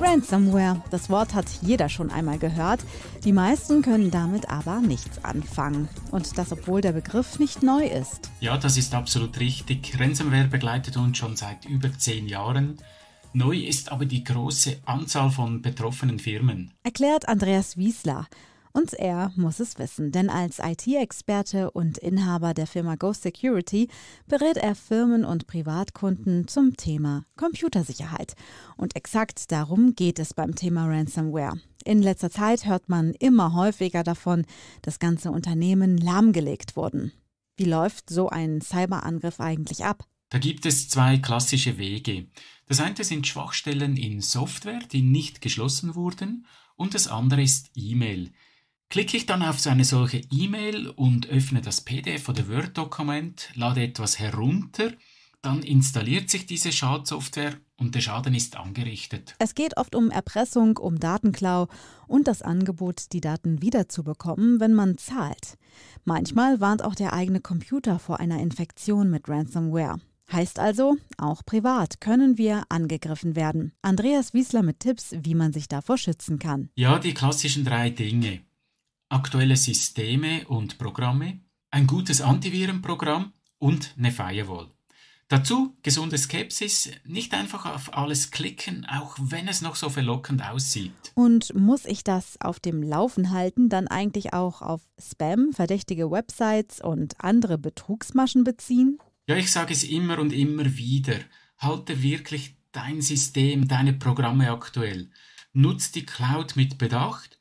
Ransomware. Das Wort hat jeder schon einmal gehört. Die meisten können damit aber nichts anfangen. Und das, obwohl der Begriff nicht neu ist. Ja, das ist absolut richtig. Ransomware begleitet uns schon seit über zehn Jahren. Neu ist aber die große Anzahl von betroffenen Firmen. Erklärt Andreas Wiesler. Und er muss es wissen, denn als IT-Experte und Inhaber der Firma Go Security berät er Firmen und Privatkunden zum Thema Computersicherheit. Und exakt darum geht es beim Thema Ransomware. In letzter Zeit hört man immer häufiger davon, dass ganze Unternehmen lahmgelegt wurden. Wie läuft so ein Cyberangriff eigentlich ab? Da gibt es zwei klassische Wege. Das eine sind Schwachstellen in Software, die nicht geschlossen wurden, und das andere ist E-Mail, Klicke ich dann auf so eine solche E-Mail und öffne das PDF oder Word-Dokument, lade etwas herunter, dann installiert sich diese Schadsoftware und der Schaden ist angerichtet. Es geht oft um Erpressung, um Datenklau und das Angebot, die Daten wiederzubekommen, wenn man zahlt. Manchmal warnt auch der eigene Computer vor einer Infektion mit Ransomware. Heißt also, auch privat können wir angegriffen werden. Andreas Wiesler mit Tipps, wie man sich davor schützen kann. Ja, die klassischen drei Dinge aktuelle Systeme und Programme, ein gutes Antivirenprogramm und eine Firewall. Dazu gesunde Skepsis, nicht einfach auf alles klicken, auch wenn es noch so verlockend aussieht. Und muss ich das auf dem Laufen halten, dann eigentlich auch auf Spam, verdächtige Websites und andere Betrugsmaschen beziehen? Ja, ich sage es immer und immer wieder. Halte wirklich dein System, deine Programme aktuell. Nutz die Cloud mit Bedacht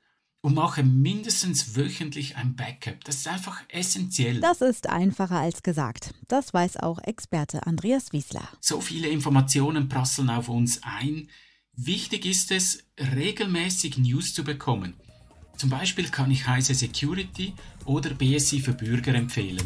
und mache mindestens wöchentlich ein Backup. Das ist einfach essentiell. Das ist einfacher als gesagt. Das weiß auch Experte Andreas Wiesler. So viele Informationen prasseln auf uns ein. Wichtig ist es, regelmäßig News zu bekommen. Zum Beispiel kann ich Heise Security oder BSI für Bürger empfehlen.